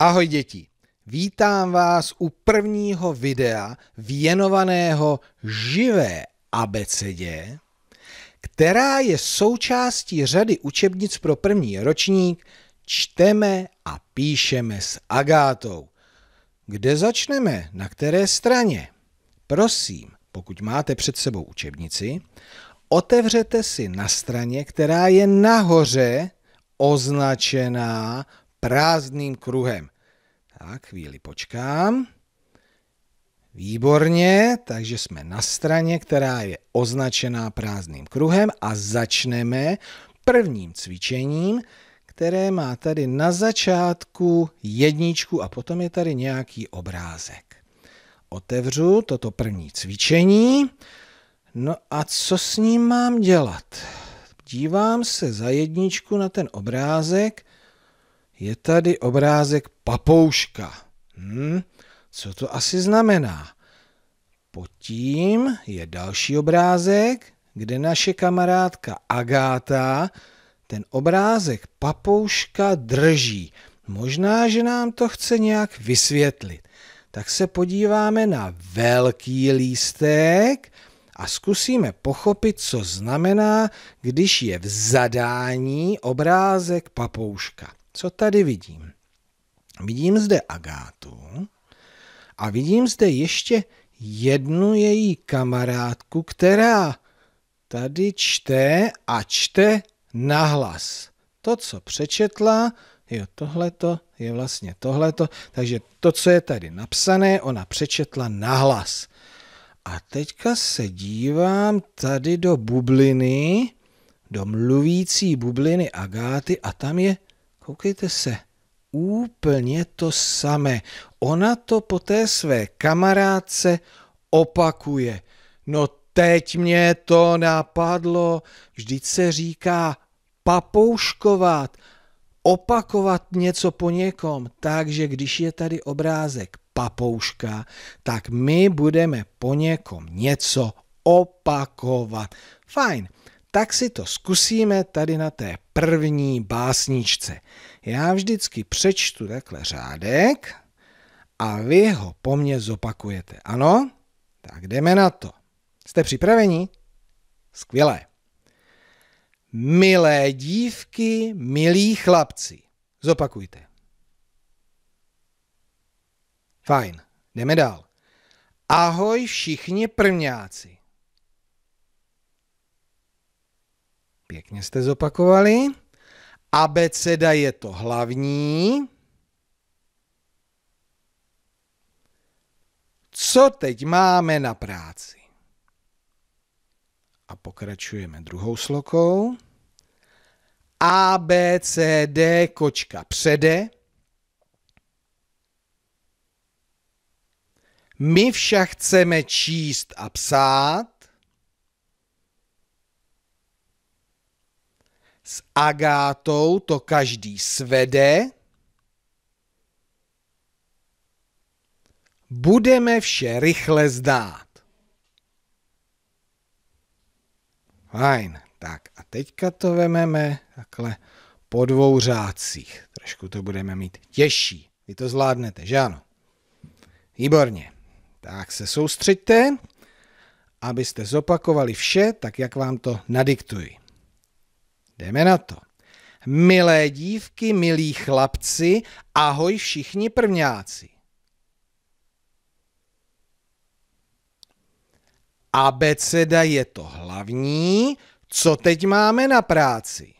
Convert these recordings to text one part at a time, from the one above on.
Ahoj děti, vítám vás u prvního videa věnovaného živé abecedě, která je součástí řady učebnic pro první ročník Čteme a píšeme s Agátou. Kde začneme? Na které straně? Prosím, pokud máte před sebou učebnici, otevřete si na straně, která je nahoře označená prázdným kruhem. Tak, chvíli počkám. Výborně, takže jsme na straně, která je označená prázdným kruhem a začneme prvním cvičením, které má tady na začátku jedničku a potom je tady nějaký obrázek. Otevřu toto první cvičení. No a co s ním mám dělat? Dívám se za jedničku na ten obrázek je tady obrázek papouška. Hm? Co to asi znamená? Pod tím je další obrázek, kde naše kamarádka Agáta ten obrázek papouška drží. Možná, že nám to chce nějak vysvětlit. Tak se podíváme na velký lístek a zkusíme pochopit, co znamená, když je v zadání obrázek papouška. Co tady vidím? Vidím zde Agátu a vidím zde ještě jednu její kamarádku, která tady čte a čte nahlas. To, co přečetla, jo, tohleto je vlastně tohleto, takže to, co je tady napsané, ona přečetla nahlas. A teďka se dívám tady do bubliny, do mluvící bubliny Agáty a tam je Koukejte se, úplně to samé. Ona to po té své kamarádce opakuje. No teď mě to napadlo, vždyť se říká papouškovat, opakovat něco po někom. Takže když je tady obrázek papouška, tak my budeme po někom něco opakovat. Fajn tak si to zkusíme tady na té první básničce. Já vždycky přečtu takhle řádek a vy ho po mně zopakujete. Ano? Tak jdeme na to. Jste připraveni? Skvělé. Milé dívky, milí chlapci. Zopakujte. Fajn, jdeme dál. Ahoj všichni prvňáci. Pěkně jste zopakovali. Abeceda je to hlavní. Co teď máme na práci? A pokračujeme druhou slokou. A, B, C, D, kočka přede. My však chceme číst a psát. S Agátou to každý svede. Budeme vše rychle zdát. Fajn. Tak a teďka to vememe takhle po dvou řádcích. Trošku to budeme mít těžší. Vy to zvládnete, že ano? Výborně. Tak se soustřeďte, abyste zopakovali vše, tak jak vám to nadiktuji. Jdeme na to. Milé dívky, milí chlapci, ahoj všichni prvňáci. Abeceda je to hlavní, co teď máme na práci.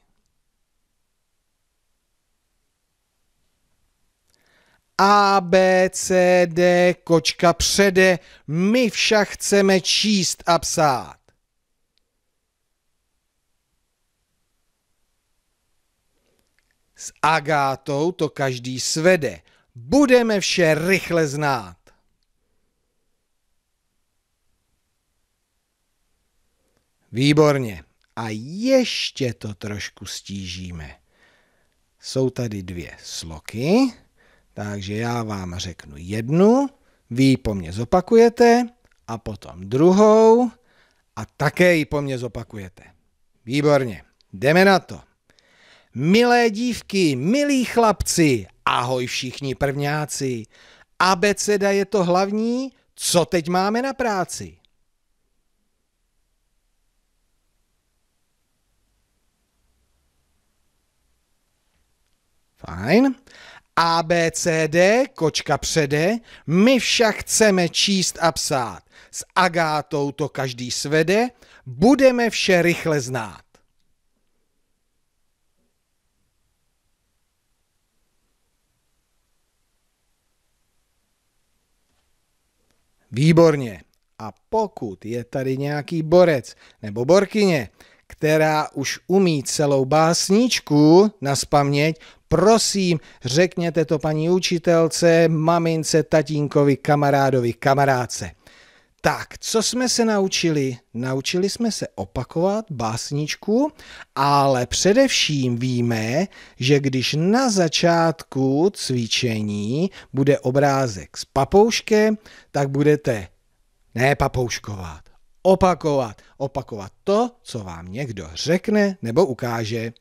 A, B, C, D, kočka přede, my však chceme číst a psát. S Agátou to každý svede. Budeme vše rychle znát. Výborně. A ještě to trošku stížíme. Jsou tady dvě sloky, takže já vám řeknu jednu, vy po mně zopakujete a potom druhou a také ji po mně zopakujete. Výborně, jdeme na to. Milé dívky, milí chlapci, ahoj všichni prvňáci. Abeceda je to hlavní, co teď máme na práci? Fajn. A, B, C, D, kočka přede, my však chceme číst a psát. S Agátou to každý svede, budeme vše rychle znát. Výborně. A pokud je tady nějaký borec nebo borkyně, která už umí celou básničku na spaměť, prosím, řekněte to paní učitelce, mamince, tatínkovi, kamarádovi, kamarádce. Tak, co jsme se naučili? Naučili jsme se opakovat básničku, ale především víme, že když na začátku cvičení bude obrázek s papouškem, tak budete ne papouškovat, opakovat, opakovat to, co vám někdo řekne nebo ukáže.